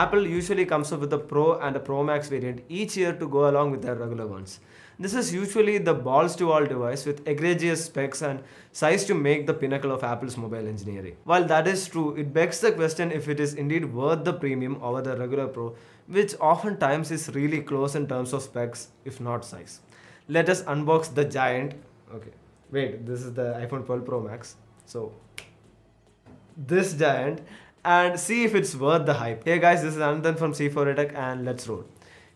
Apple usually comes up with a Pro and a Pro Max variant each year to go along with their regular ones. This is usually the balls to all device with egregious specs and size to make the pinnacle of Apple's mobile engineering. While that is true, it begs the question if it is indeed worth the premium over the regular Pro, which oftentimes is really close in terms of specs, if not size. Let us unbox the giant. Okay, wait, this is the iPhone 12 Pro Max. So, this giant and see if it's worth the hype. Hey guys, this is Anandan from C4 Tech and let's roll.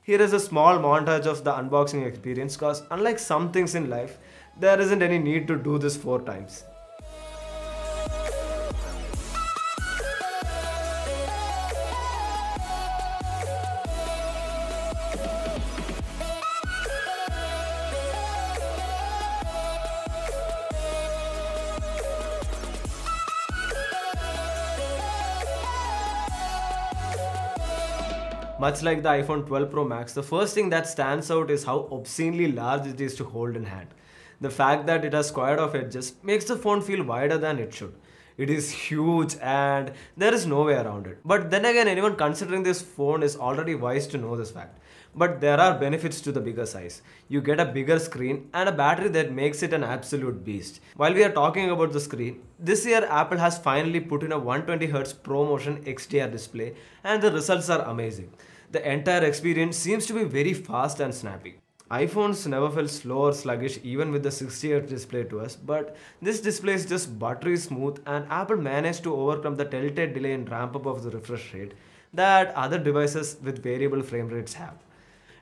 Here is a small montage of the unboxing experience cause unlike some things in life, there isn't any need to do this 4 times. Much like the iPhone 12 Pro Max, the first thing that stands out is how obscenely large it is to hold in hand. The fact that it has squared off edges makes the phone feel wider than it should. It is huge and there is no way around it. But then again, anyone considering this phone is already wise to know this fact. But there are benefits to the bigger size. You get a bigger screen and a battery that makes it an absolute beast. While we are talking about the screen, this year Apple has finally put in a 120Hz ProMotion XDR display and the results are amazing the entire experience seems to be very fast and snappy. iPhones never felt slow or sluggish even with the 60Hz display to us, but this display is just buttery smooth and Apple managed to overcome the telltale delay and ramp up of the refresh rate that other devices with variable frame rates have.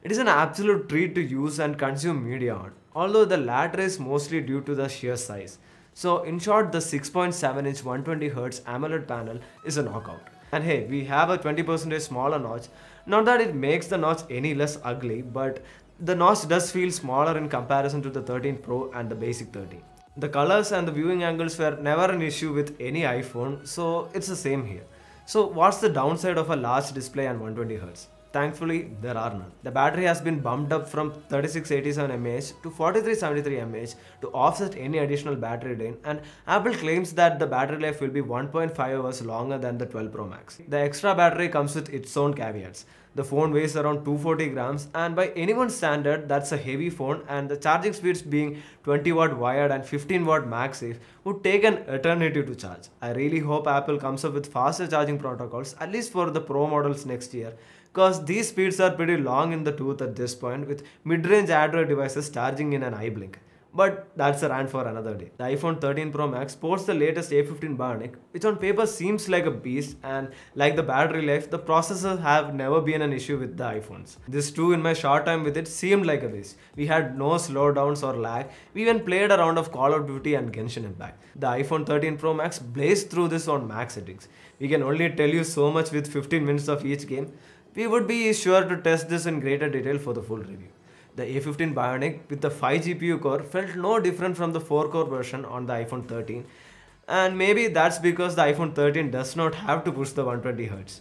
It is an absolute treat to use and consume media on, although the latter is mostly due to the sheer size. So in short, the 6.7 inch 120Hz AMOLED panel is a knockout. And hey, we have a 20% smaller notch. Not that it makes the notch any less ugly, but the notch does feel smaller in comparison to the 13 Pro and the basic 13. The colors and the viewing angles were never an issue with any iPhone, so it's the same here. So what's the downside of a large display and 120Hz? Thankfully, there are none. The battery has been bumped up from 3687 mAh to 4373 mAh to offset any additional battery drain and Apple claims that the battery life will be 1.5 hours longer than the 12 Pro Max. The extra battery comes with its own caveats. The phone weighs around 240 grams and by anyone's standard that's a heavy phone and the charging speeds being 20 watt wired and 15 watt MagSafe would take an eternity to charge. I really hope Apple comes up with faster charging protocols at least for the Pro models next year because these speeds are pretty long in the tooth at this point with mid-range Android devices charging in an eye blink. But that's a rant for another day. The iPhone 13 Pro Max sports the latest A15 Bionic, which on paper seems like a beast and like the battery life, the processors have never been an issue with the iPhones. This too in my short time with it seemed like a beast. We had no slowdowns or lag, we even played a round of Call of Duty and Genshin Impact. The iPhone 13 Pro Max blazed through this on max settings. We can only tell you so much with 15 minutes of each game, we would be sure to test this in greater detail for the full review. The A15 Bionic with the 5 GPU core felt no different from the 4 core version on the iPhone 13 and maybe that's because the iPhone 13 does not have to push the 120Hz.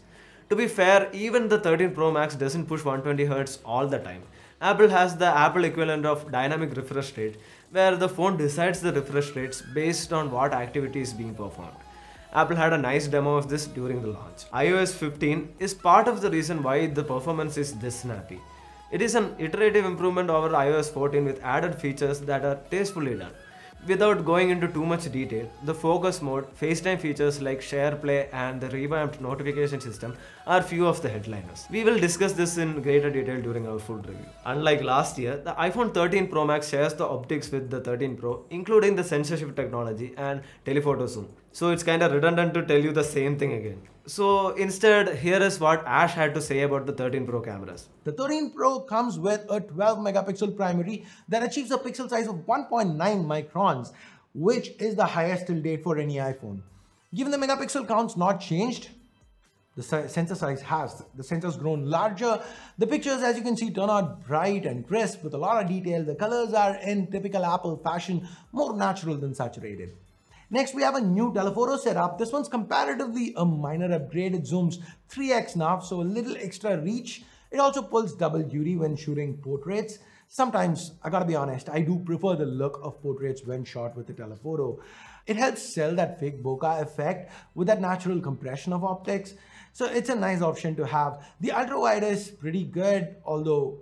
To be fair, even the 13 Pro Max doesn't push 120Hz all the time. Apple has the Apple equivalent of dynamic refresh rate where the phone decides the refresh rates based on what activity is being performed. Apple had a nice demo of this during the launch. iOS 15 is part of the reason why the performance is this snappy. It is an iterative improvement over iOS 14 with added features that are tastefully done. Without going into too much detail, the focus mode, FaceTime features like SharePlay and the revamped notification system are few of the headliners. We will discuss this in greater detail during our full review. Unlike last year, the iPhone 13 Pro Max shares the optics with the 13 Pro, including the sensor shift technology and telephoto zoom. So it's kinda redundant to tell you the same thing again. So instead, here is what Ash had to say about the 13 Pro cameras. The 13 Pro comes with a 12 megapixel primary that achieves a pixel size of 1.9 microns, which is the highest till date for any iPhone. Given the megapixel counts not changed, the sensor size has, the sensor's grown larger. The pictures, as you can see, turn out bright and crisp with a lot of detail. The colors are in typical Apple fashion, more natural than saturated. Next, we have a new telephoto setup. This one's comparatively a minor upgrade. It zooms 3x now, so a little extra reach. It also pulls double duty when shooting portraits. Sometimes, I gotta be honest, I do prefer the look of portraits when shot with the telephoto. It helps sell that fake bokeh effect with that natural compression of optics. So it's a nice option to have. The ultra wide is pretty good, although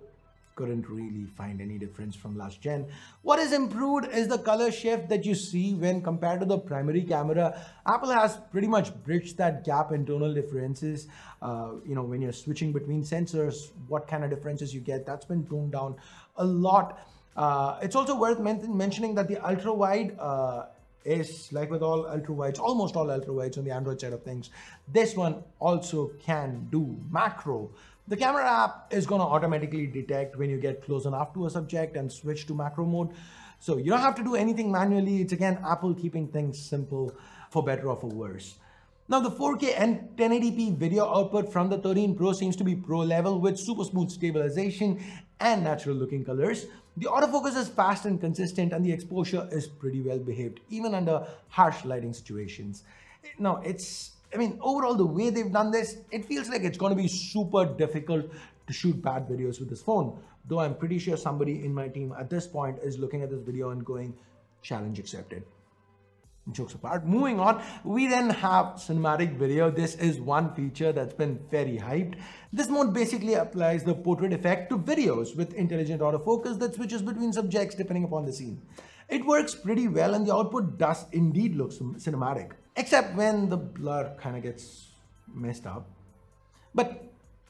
couldn't really find any difference from last gen. What is improved is the color shift that you see when compared to the primary camera. Apple has pretty much bridged that gap in tonal differences. Uh, you know, when you're switching between sensors, what kind of differences you get, that's been toned down a lot. Uh, it's also worth men mentioning that the ultra wide uh, is like with all ultra wides, almost all ultra wides on the Android side of things. This one also can do macro the camera app is going to automatically detect when you get close enough to a subject and switch to macro mode. So you don't have to do anything manually. It's again, Apple keeping things simple for better or for worse. Now the 4K and 1080p video output from the 13 Pro seems to be pro level with super smooth stabilization and natural looking colors. The autofocus is fast and consistent and the exposure is pretty well behaved even under harsh lighting situations. Now it's I mean, overall, the way they've done this, it feels like it's going to be super difficult to shoot bad videos with this phone. Though I'm pretty sure somebody in my team at this point is looking at this video and going, challenge accepted jokes apart moving on we then have cinematic video this is one feature that's been very hyped this mode basically applies the portrait effect to videos with intelligent autofocus that switches between subjects depending upon the scene it works pretty well and the output does indeed look cinematic except when the blur kind of gets messed up but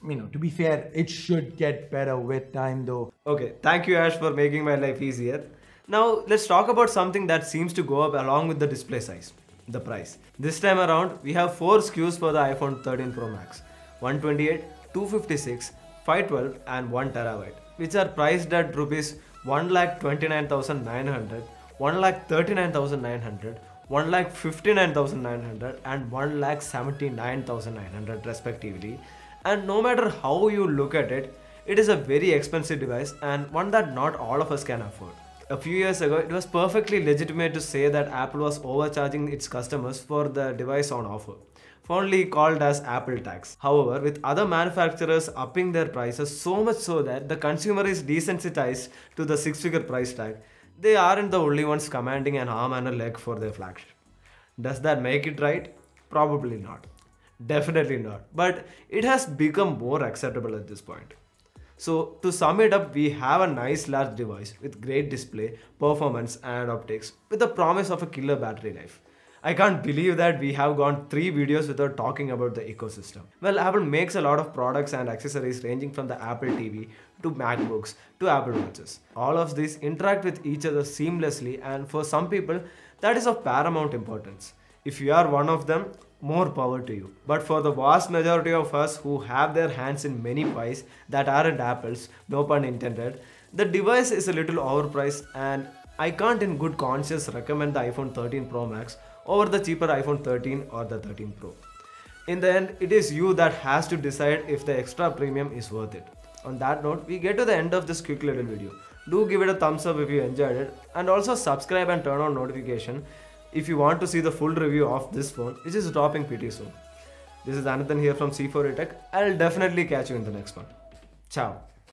you know, to be fair, it should get better with time though. Okay, thank you Ash for making my life easier. Now let's talk about something that seems to go up along with the display size, the price. This time around, we have 4 SKUs for the iPhone 13 Pro Max, 128, 256, 512 and 1 terabyte, which are priced at rupees 1,29,900, 1,39,900, 1,59,900 and 1,79,900 respectively. And no matter how you look at it, it is a very expensive device and one that not all of us can afford a few years ago, it was perfectly legitimate to say that Apple was overcharging its customers for the device on offer, fondly called as Apple tax. However, with other manufacturers upping their prices so much so that the consumer is desensitized to the six-figure price tag, they aren't the only ones commanding an arm and a leg for their flagship. Does that make it right? Probably not. Definitely not. But it has become more acceptable at this point. So to sum it up, we have a nice large device with great display, performance and optics with the promise of a killer battery life. I can't believe that we have gone 3 videos without talking about the ecosystem. Well, Apple makes a lot of products and accessories ranging from the Apple TV to MacBooks to Apple Watches. All of these interact with each other seamlessly and for some people, that is of paramount importance. If you are one of them, more power to you. But for the vast majority of us who have their hands in many pies that aren't apples, no pun intended, the device is a little overpriced and I can't in good conscience recommend the iPhone 13 Pro Max over the cheaper iPhone 13 or the 13 Pro. In the end, it is you that has to decide if the extra premium is worth it. On that note, we get to the end of this quick little video. Do give it a thumbs up if you enjoyed it and also subscribe and turn on notification if you want to see the full review of this phone, it is dropping pretty soon. This is Anathan here from C4A Tech. I'll definitely catch you in the next one. Ciao.